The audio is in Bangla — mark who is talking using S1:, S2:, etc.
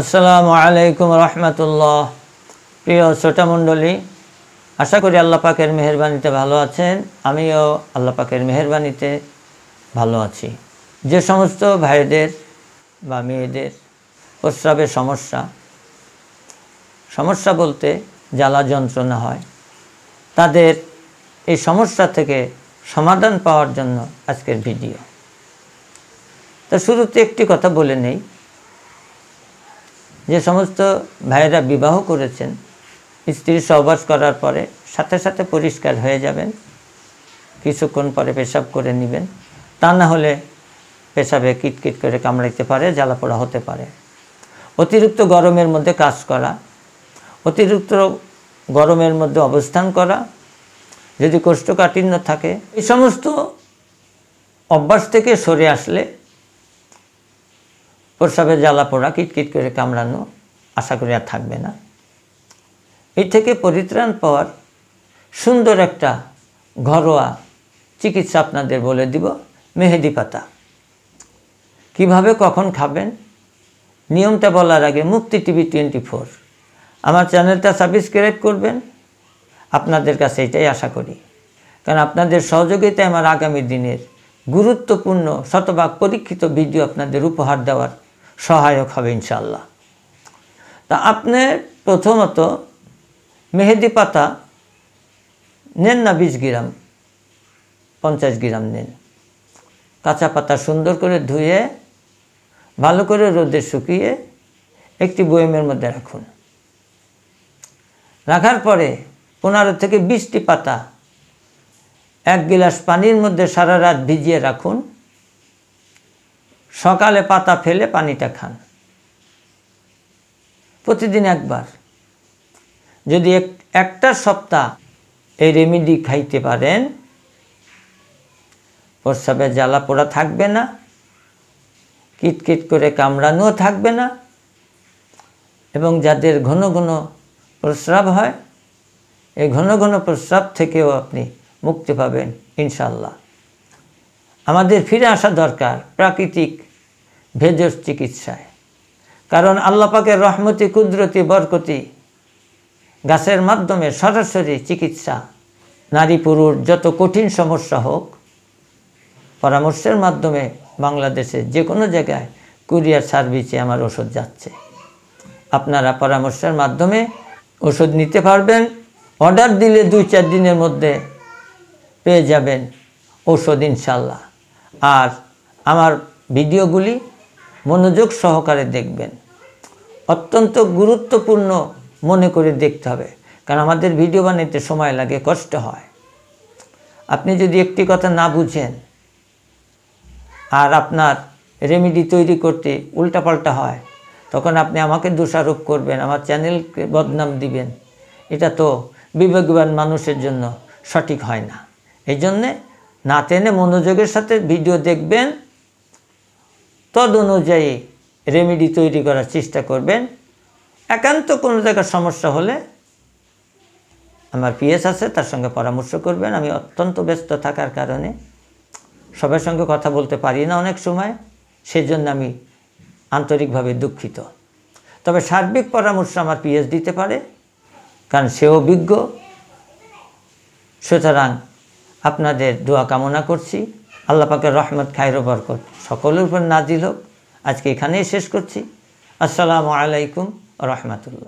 S1: আসসালামু আলাইকুম রহমতুল্লাহ প্রিয় শ্রোতা মণ্ডলী আশা করি আল্লাহ পাকের মেহরবানিতে ভালো আছেন আমিও আল্লাহ পাকের মেহরবানিতে ভালো আছি যে সমস্ত ভাইদের বা মেয়েদের প্রস্রাবের সমস্যা সমস্যা বলতে জ্বালা যন্ত্রণা হয় তাদের এই সমস্যা থেকে সমাধান পাওয়ার জন্য আজকের ভিডিও তা শুরুতে একটি কথা বলে নেই যে সমস্ত ভাইয়েরা বিবাহ করেছেন স্ত্রী সহবাস করার পরে সাথে সাথে পরিষ্কার হয়ে যাবেন কিছুক্ষণ পরে পেশাব করে নেবেন তা না হলে পেশাবে কিটকিট করে কামড়াইতে পারে জ্বালাপোড়া হতে পারে অতিরিক্ত গরমের মধ্যে কাজ করা অতিরিক্ত গরমের মধ্যে অবস্থান করা যদি কোষ্ঠকাঠিন্য থাকে এই সমস্ত অভ্যাস থেকে সরে আসলে প্রসাবে জ্বালা পোড়া কিটকিট করে কামড়ানো আশা করি আর থাকবে না এর থেকে পরিত্রাণ পর সুন্দর একটা ঘরোয়া চিকিৎসা আপনাদের বলে দিব মেহেদি পাতা কিভাবে কখন খাবেন নিয়মটা বলার আগে মুক্তি টিভি টোয়েন্টি ফোর আমার চ্যানেলটা সাবস্ক্রাইব করবেন আপনাদের কাছে এটাই আশা করি কারণ আপনাদের সহযোগিতায় আমার আগামী দিনের গুরুত্বপূর্ণ শতভাগ পরীক্ষিত ভিডিও আপনাদের উপহার দেওয়ার সহায়ক হবে ইনশাল্লাহ তা আপনি প্রথমত মেহেদি পাতা নেন না বিশ গ্রাম পঞ্চাশ গ্রাম নেন কাঁচা পাতা সুন্দর করে ধুয়ে ভালো করে রোদে শুকিয়ে একটি বয়েমের মধ্যে রাখুন রাখার পরে পনেরো থেকে বিশটি পাতা এক গিলাস পানির মধ্যে সারা রাত ভিজিয়ে রাখুন সকালে পাতা ফেলে পানিটা খান প্রতিদিন একবার যদি একটা সপ্তাহ এই রেমেডি খাইতে পারেন প্রস্রাবে জ্বালা পোড়া থাকবে না কিটকিট করে কামড়ানোও থাকবে না এবং যাদের ঘন ঘন প্রস্রাব হয় এই ঘন ঘন প্রস্রাব থেকেও আপনি মুক্তি পাবেন ইনশাল্লাহ আমাদের ফিরে আসা দরকার প্রাকৃতিক ভেজস চিকিৎসায় কারণ আল্লাপাকের রহমতি কুদরতি বরকতি গাছের মাধ্যমে সরাসরি চিকিৎসা নারী পুরুষ যত কঠিন সমস্যা হোক পরামর্শের মাধ্যমে বাংলাদেশে যে কোনো জায়গায় কুরিয়ার সার্ভিসে আমার ওষুধ যাচ্ছে আপনারা পরামর্শের মাধ্যমে ওষুধ নিতে পারবেন অর্ডার দিলে দুই চার দিনের মধ্যে পেয়ে যাবেন ওষুধ ইনশাল্লাহ আর আমার ভিডিওগুলি মনোযোগ সহকারে দেখবেন অত্যন্ত গুরুত্বপূর্ণ মনে করে দেখতে হবে কারণ আমাদের ভিডিও বানাইতে সময় লাগে কষ্ট হয় আপনি যদি একটি কথা না বুঝেন আর আপনার রেমেডি তৈরি করতে উল্টাপাল্টা হয় তখন আপনি আমাকে দোষারোপ করবেন আমার চ্যানেলকে বদনাম দিবেন এটা তো বিবেকবান মানুষের জন্য সঠিক হয় না এই জন্যে না টেনে মনোযোগের সাথে ভিডিও দেখবেন তদ অনুযায়ী রেমেডি তৈরি করার চেষ্টা করবেন একান্ত কোনো জায়গার সমস্যা হলে আমার পিএস আছে তার সঙ্গে পরামর্শ করবেন আমি অত্যন্ত ব্যস্ত থাকার কারণে সবার সঙ্গে কথা বলতে পারি না অনেক সময় সেজন্য আমি আন্তরিকভাবে দুঃখিত তবে সার্বিক পরামর্শ আমার পিএস দিতে পারে কারণ সে অভিজ্ঞ সুতরাং আপনাদের দোয়া কামনা করছি আল্লাহ পাকে রহমত খায়রো বরকত সকলের উপর নাজিল হোক আজকে এখানেই শেষ করছি আসসালামু আলাইকুম রহমতুল্লাহ